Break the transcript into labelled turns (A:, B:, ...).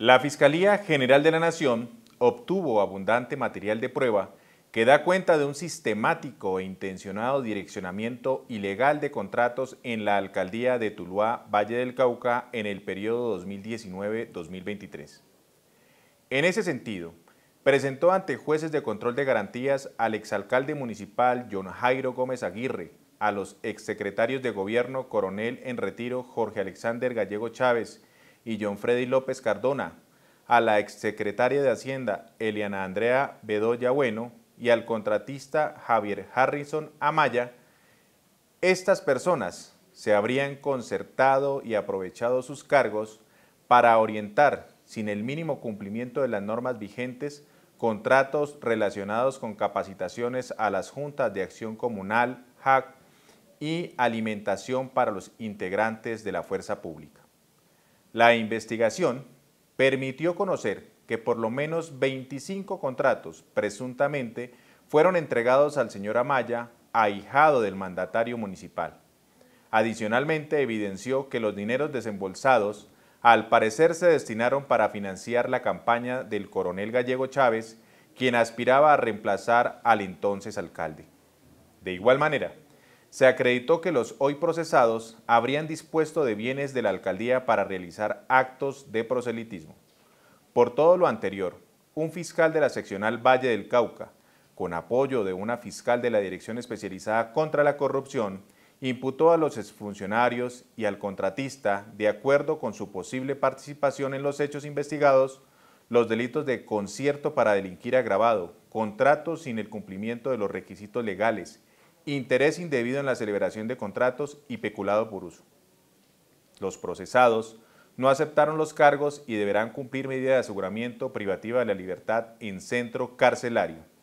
A: La Fiscalía General de la Nación obtuvo abundante material de prueba que da cuenta de un sistemático e intencionado direccionamiento ilegal de contratos en la alcaldía de Tuluá, Valle del Cauca, en el periodo 2019-2023. En ese sentido, presentó ante jueces de control de garantías al exalcalde municipal John Jairo Gómez Aguirre, a los exsecretarios de gobierno coronel en retiro Jorge Alexander Gallego Chávez y John Freddy López Cardona, a la exsecretaria de Hacienda Eliana Andrea Bedoya Bueno y al contratista Javier Harrison Amaya, estas personas se habrían concertado y aprovechado sus cargos para orientar, sin el mínimo cumplimiento de las normas vigentes, contratos relacionados con capacitaciones a las juntas de acción comunal, JAC, y alimentación para los integrantes de la fuerza pública. La investigación permitió conocer que por lo menos 25 contratos presuntamente fueron entregados al señor Amaya, ahijado del mandatario municipal. Adicionalmente evidenció que los dineros desembolsados al parecer se destinaron para financiar la campaña del coronel gallego Chávez, quien aspiraba a reemplazar al entonces alcalde. De igual manera, se acreditó que los hoy procesados habrían dispuesto de bienes de la alcaldía para realizar actos de proselitismo. Por todo lo anterior, un fiscal de la seccional Valle del Cauca, con apoyo de una fiscal de la Dirección Especializada contra la Corrupción, imputó a los exfuncionarios y al contratista, de acuerdo con su posible participación en los hechos investigados, los delitos de concierto para delinquir agravado, contratos sin el cumplimiento de los requisitos legales, interés indebido en la celebración de contratos y peculado por uso. Los procesados no aceptaron los cargos y deberán cumplir medida de aseguramiento privativa de la libertad en centro carcelario.